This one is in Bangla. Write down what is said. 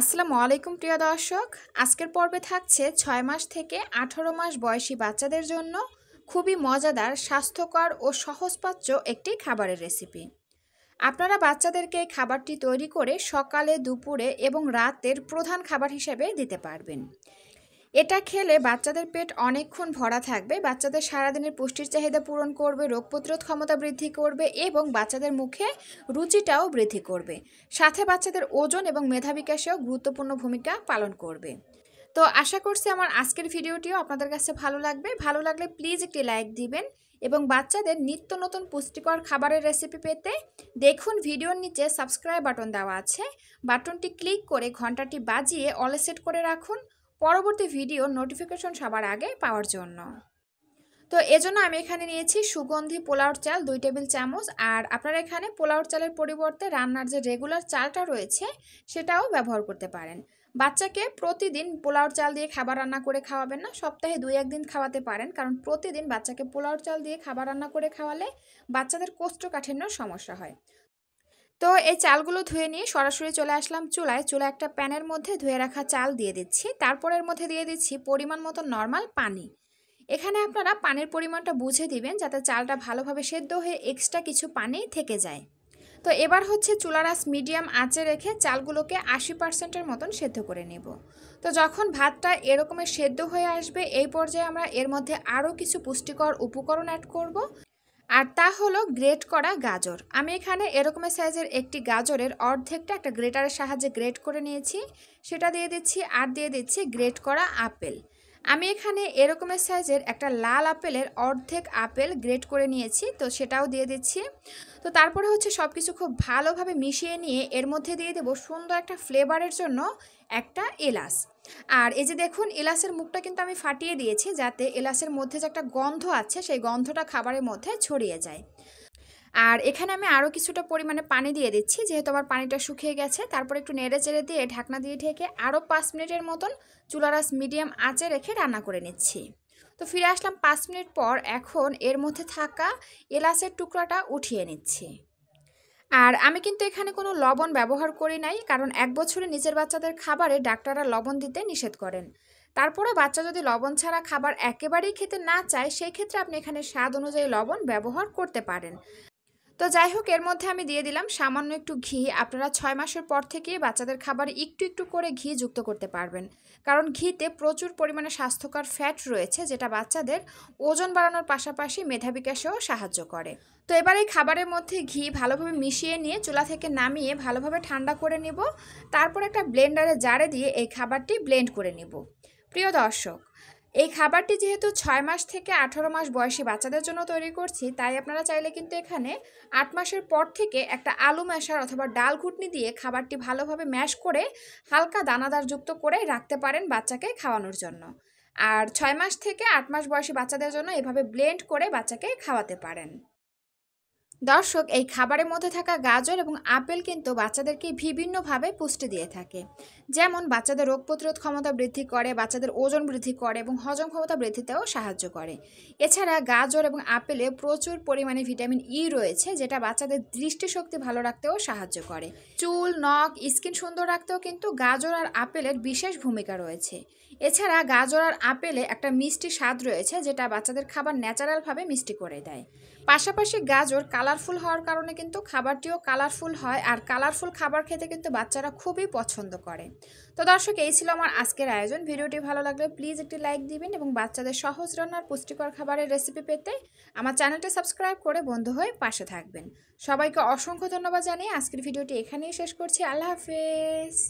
আসসালামু আলাইকুম প্রিয় দর্শক আজকের পর্বে থাকছে ছয় মাস থেকে আঠারো মাস বয়সী বাচ্চাদের জন্য খুবই মজাদার স্বাস্থ্যকর ও সহজপাচ্য একটি খাবারের রেসিপি আপনারা বাচ্চাদেরকে এই খাবারটি তৈরি করে সকালে দুপুরে এবং রাতের প্রধান খাবার হিসেবে দিতে পারবেন এটা খেলে বাচ্চাদের পেট অনেকক্ষণ ভরা থাকবে বাচ্চাদের সারাদিনের পুষ্টির চাহিদা পূরণ করবে রোগ প্রতিরোধ ক্ষমতা বৃদ্ধি করবে এবং বাচ্চাদের মুখে রুচিটাও বৃদ্ধি করবে সাথে বাচ্চাদের ওজন এবং মেধা বিকাশেও গুরুত্বপূর্ণ ভূমিকা পালন করবে তো আশা করছি আমার আজকের ভিডিওটিও আপনাদের কাছে ভালো লাগবে ভালো লাগলে প্লিজ একটি লাইক দিবেন এবং বাচ্চাদের নিত্য নতুন পুষ্টিকর খাবারের রেসিপি পেতে দেখুন ভিডিওর নিচে সাবস্ক্রাইব বাটন দেওয়া আছে বাটনটি ক্লিক করে ঘন্টাটি বাজিয়ে অলে সেট করে রাখুন পরবর্তী ভিডিও নোটিফিকেশন সবার আগে পাওয়ার জন্য তো এজন্য আমি এখানে নিয়েছি সুগন্ধি পোলাওর চাল দুই টেবিল চামচ আর আপনারা এখানে পোলাওর চালের পরিবর্তে রান্নার যে রেগুলার চালটা রয়েছে সেটাও ব্যবহার করতে পারেন বাচ্চাকে প্রতিদিন পোলাওর চাল দিয়ে খাবার রান্না করে খাওয়াবেন না সপ্তাহে দুই একদিন খাওয়াতে পারেন কারণ প্রতিদিন বাচ্চাকে পোলাওর চাল দিয়ে খাবার রান্না করে খাওয়ালে বাচ্চাদের কোষ্ঠকাঠিন্য সমস্যা হয় তো এই চালগুলো ধুয়ে নিয়ে সরাসরি চলে আসলাম চুলায় চুলা একটা প্যানের মধ্যে ধুয়ে রাখা চাল দিয়ে দিচ্ছি তারপর এর মধ্যে দিয়ে দিচ্ছি পরিমাণ মতো নর্মাল পানি এখানে আপনারা পানির পরিমাণটা বুঝে দিবেন যাতে চালটা ভালোভাবে সেদ্ধ হয়ে এক্সট্রা কিছু পানি থেকে যায় তো এবার হচ্ছে চুলার আঁচ মিডিয়াম আঁচে রেখে চালগুলোকে আশি পার্সেন্টের মতন সেদ্ধ করে নেব তো যখন ভাতটা এরকমের সেদ্ধ হয়ে আসবে এই পর্যায়ে আমরা এর মধ্যে আরও কিছু পুষ্টিকর উপকরণ অ্যাড করব। আর তা হলো গ্রেট করা গাজর আমি এখানে এরকম সাইজের একটি গাজরের অর্ধেকটা একটা গ্রেটারের সাহায্যে গ্রেট করে নিয়েছি সেটা দিয়ে দিচ্ছি আর দিয়ে দিচ্ছি গ্রেট করা আপেল আমি এখানে এরকমের সাইজের একটা লাল আপেলের অর্ধেক আপেল গ্রেট করে নিয়েছি তো সেটাও দিয়ে দিচ্ছি তো তারপরে হচ্ছে সব কিছু খুব ভালোভাবে মিশিয়ে নিয়ে এর মধ্যে দিয়ে দেবো সুন্দর একটা ফ্লেভারের জন্য একটা এলাচ আর এই যে দেখুন এলাচের মুখটা কিন্তু আমি ফাটিয়ে দিয়েছি যাতে এলাচের মধ্যে যে একটা গন্ধ আছে সেই গন্ধটা খাবারের মধ্যে ছড়িয়ে যায় আর এখানে আমি আরও কিছুটা পরিমাণে পানি দিয়ে দিচ্ছি যেহেতু আমার পানিটা শুকিয়ে গেছে তারপর একটু নেড়ে চেড়ে দিয়ে ঢাকনা দিয়ে ঢেকে আরও পাঁচ মিনিটের মতন চুলারাস মিডিয়াম আঁচে রেখে রান্না করে নিচ্ছি তো ফিরে আসলাম পাঁচ মিনিট পর এখন এর মধ্যে থাকা এলাচের টুকরাটা উঠিয়ে নিচ্ছি আর আমি কিন্তু এখানে কোনো লবণ ব্যবহার করি নাই কারণ এক বছরে নিজের বাচ্চাদের খাবারে ডাক্তাররা লবণ দিতে নিষেধ করেন তারপরে বাচ্চা যদি লবণ ছাড়া খাবার একেবারেই খেতে না চায় সেই ক্ষেত্রে আপনি এখানে স্বাদ অনুযায়ী লবণ ব্যবহার করতে পারেন তো যাই হোক এর মধ্যে আমি দিয়ে দিলাম সামান্য একটু ঘি আপনারা ছয় মাসের পর থেকে বাচ্চাদের খাবার একটু একটু করে ঘি যুক্ত করতে পারবেন কারণ ঘিতে প্রচুর পরিমাণে স্বাস্থ্যকর ফ্যাট রয়েছে যেটা বাচ্চাদের ওজন বাড়ানোর পাশাপাশি মেধা বিকাশেও সাহায্য করে তো এবার এই খাবারের মধ্যে ঘি ভালোভাবে মিশিয়ে নিয়ে চুলা থেকে নামিয়ে ভালোভাবে ঠান্ডা করে নিব তারপর একটা ব্লেন্ডারে জারে দিয়ে এই খাবারটি ব্লেন্ড করে নিব প্রিয় দর্শক এই খাবারটি যেহেতু ছয় মাস থেকে আঠারো মাস বয়সী বাচ্চাদের জন্য তৈরি করছি তাই আপনারা চাইলে কিন্তু এখানে আট মাসের পর থেকে একটা আলু ম্যাশার অথবা ডাল ঘুটনি দিয়ে খাবারটি ভালোভাবে ম্যাশ করে হালকা দানাদারযুক্ত করে রাখতে পারেন বাচ্চাকে খাওয়ানোর জন্য আর ছয় মাস থেকে আট মাস বয়সী বাচ্চাদের জন্য এভাবে ব্লেন্ড করে বাচ্চাকে খাওয়াতে পারেন দর্শক এই খাবারের মধ্যে থাকা গাজর এবং আপেল কিন্তু বাচ্চাদেরকে বিভিন্নভাবে পুষ্টি দিয়ে থাকে যেমন বাচ্চাদের রোগ প্রতিরোধ ক্ষমতা বৃদ্ধি করে বাচ্চাদের ওজন বৃদ্ধি করে এবং হজম ক্ষমতা বৃদ্ধিতেও সাহায্য করে এছাড়া গাজর এবং আপেলে প্রচুর পরিমাণে ভিটামিন ই e রয়েছে যেটা বাচ্চাদের দৃষ্টিশক্তি ভালো রাখতেও সাহায্য করে চুল নখ স্কিন সুন্দর রাখতেও কিন্তু গাজর আর আপেলের বিশেষ ভূমিকা রয়েছে এছাড়া গাজর আর আপেলে একটা মিষ্টি স্বাদ রয়েছে যেটা বাচ্চাদের খাবার ন্যাচারালভাবে মিষ্টি করে দেয় পাশাপাশি গাজর কালারফুল হওয়ার কারণে কিন্তু খাবারটিও কালারফুল হয় আর কালারফুল খাবার খেতে কিন্তু বাচ্চারা খুবই পছন্দ করে তো দর্শক এই ছিল আমার আজকের আয়োজন ভিডিওটি ভালো লাগলে প্লিজ একটি লাইক দিবেন এবং বাচ্চাদের সহজ রান্নার পুষ্টিকর খাবারের রেসিপি পেতে আমার চ্যানেলটি সাবস্ক্রাইব করে বন্ধ হয়ে পাশে থাকবেন সবাইকে অসংখ্য ধন্যবাদ জানিয়ে আজকের ভিডিওটি এখানেই শেষ করছি আল্লাহ হাফেজ